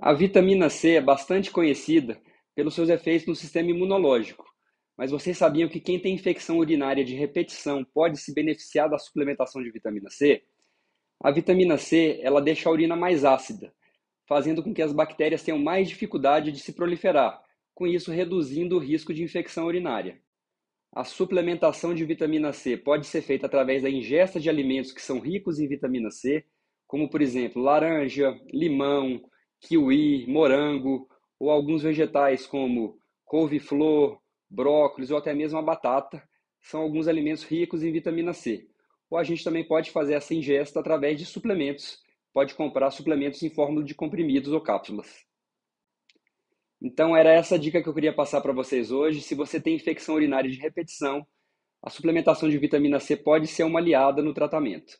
A vitamina C é bastante conhecida pelos seus efeitos no sistema imunológico, mas vocês sabiam que quem tem infecção urinária de repetição pode se beneficiar da suplementação de vitamina C? A vitamina C ela deixa a urina mais ácida, fazendo com que as bactérias tenham mais dificuldade de se proliferar, com isso reduzindo o risco de infecção urinária. A suplementação de vitamina C pode ser feita através da ingesta de alimentos que são ricos em vitamina C, como por exemplo laranja, limão, kiwi, morango ou alguns vegetais como couve-flor, brócolis ou até mesmo a batata, são alguns alimentos ricos em vitamina C. Ou a gente também pode fazer essa ingesta através de suplementos. Pode comprar suplementos em forma de comprimidos ou cápsulas. Então era essa dica que eu queria passar para vocês hoje. Se você tem infecção urinária de repetição, a suplementação de vitamina C pode ser uma aliada no tratamento.